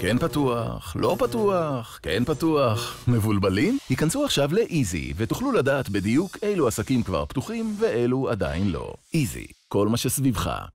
כן פתוח, לא פתוח, כן פתוח, מבולבלים? היכנסו עכשיו לאיזי ותוכלו לדעת בדיוק אילו עסקים כבר פתוחים ואילו עדיין לא. איזי, כל מה שסביבך.